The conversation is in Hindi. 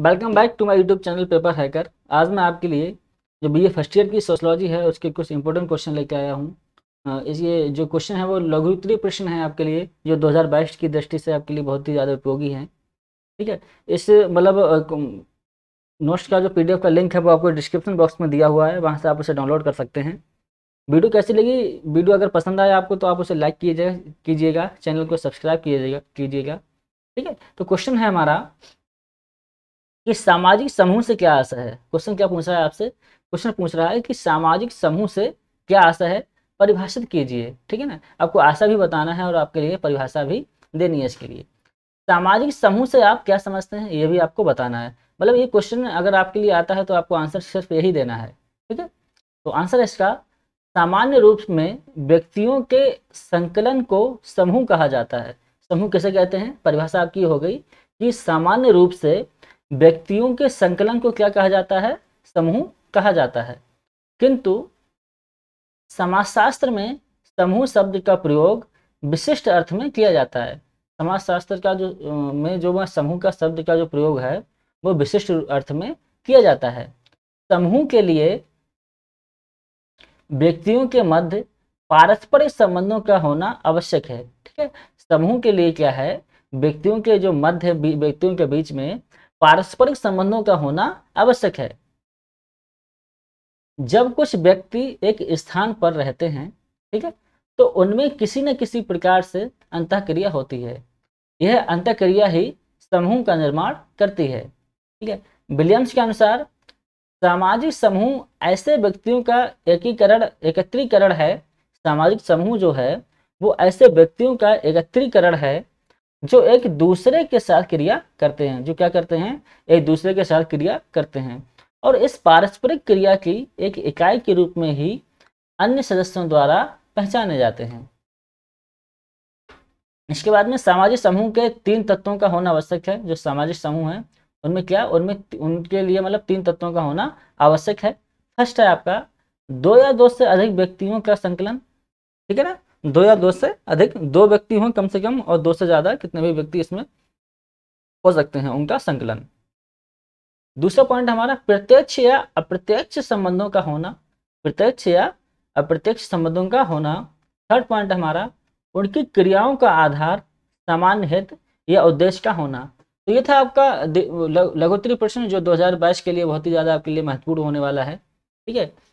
welcome back to my YouTube channel paper hacker आज मैं आपके लिए जो बी ए फर्स्ट ईयर की सोशलॉजी है उसके कुछ इंपॉर्टेंट क्वेश्चन लेके आया हूँ इस ये जो क्वेश्चन है वो लघु प्रश्न है आपके लिए जो 2022 की दृष्टि से आपके लिए बहुत ही ज़्यादा उपयोगी है ठीक है इस मतलब नोट्स का जो पी का लिंक है वो आपको डिस्क्रिप्शन बॉक्स में दिया हुआ है वहाँ से आप उसे डाउनलोड कर सकते हैं वीडियो कैसी लगी वीडियो अगर पसंद आए आपको तो आप उसे लाइक कीजिएगा कीजिएगा चैनल को सब्सक्राइब कीजिएगा कीजिएगा ठीक है तो क्वेश्चन है हमारा कि सामाजिक समूह से क्या आशा है क्वेश्चन क्या पूछ रहा है आपसे क्वेश्चन पूछ रहा है कि सामाजिक समूह से क्या आशा है परिभाषित कीजिए ठीक है ना आपको आशा भी बताना है और आपके लिए परिभाषा भी देनी है इसके लिए सामाजिक समूह से आप क्या समझते हैं ये भी आपको बताना है मतलब ये क्वेश्चन अगर आपके लिए आता है तो आपको आंसर सिर्फ यही देना है ठीक है तो आंसर इसका सामान्य रूप में व्यक्तियों के संकलन को समूह कहा जाता है समूह कैसे कहते हैं परिभाषा आपकी हो गई कि सामान्य रूप से व्यक्तियों के संकलन को क्या कहा जाता है समूह कहा जाता है किंतु समाजशास्त्र में समूह शब्द का प्रयोग विशिष्ट अर्थ में किया जाता है समाजशास्त्र का जो में जो वह समूह का शब्द का जो प्रयोग है वो विशिष्ट अर्थ में किया जाता है समूह के लिए व्यक्तियों के मध्य पारस्परिक संबंधों का होना आवश्यक है ठीक है समूह के लिए क्या है व्यक्तियों के जो मध्य व्यक्तियों के बीच में पारस्परिक संबंधों का होना आवश्यक है जब कुछ व्यक्ति एक स्थान पर रहते हैं ठीक है तो उनमें किसी न किसी प्रकार से अंतक्रिया होती है यह अंतक्रिया ही समूह का निर्माण करती है ठीक है विलियम्स के अनुसार सामाजिक समूह ऐसे व्यक्तियों का एकीकरण एकत्रीकरण है सामाजिक समूह जो है वो ऐसे व्यक्तियों का एकत्रीकरण है जो एक दूसरे के साथ क्रिया करते हैं जो क्या करते हैं एक दूसरे के साथ क्रिया करते हैं और इस पारस्परिक क्रिया की एक इकाई के रूप में ही अन्य सदस्यों द्वारा पहचाने जाते हैं इसके बाद में सामाजिक समूह के तीन तत्वों का होना आवश्यक है जो सामाजिक समूह है उनमें क्या उनमें उनके लिए मतलब तीन तत्वों का होना आवश्यक है फर्स्ट है आपका दो या दो से अधिक व्यक्तियों का संकलन ठीक है ना दो या दो से अधिक दो व्यक्ति हों कम से कम और दो से ज़्यादा कितने भी व्यक्ति इसमें हो सकते हैं उनका संकलन दूसरा पॉइंट हमारा प्रत्यक्ष या अप्रत्यक्ष संबंधों का होना प्रत्यक्ष या अप्रत्यक्ष संबंधों का होना थर्ड पॉइंट हमारा उनकी क्रियाओं का आधार सामान्य हित या उद्देश्य का होना तो ये था आपका लघोत्तरी प्रश्न जो 2022 के लिए बहुत ही ज़्यादा आपके लिए महत्वपूर्ण होने वाला है ठीक है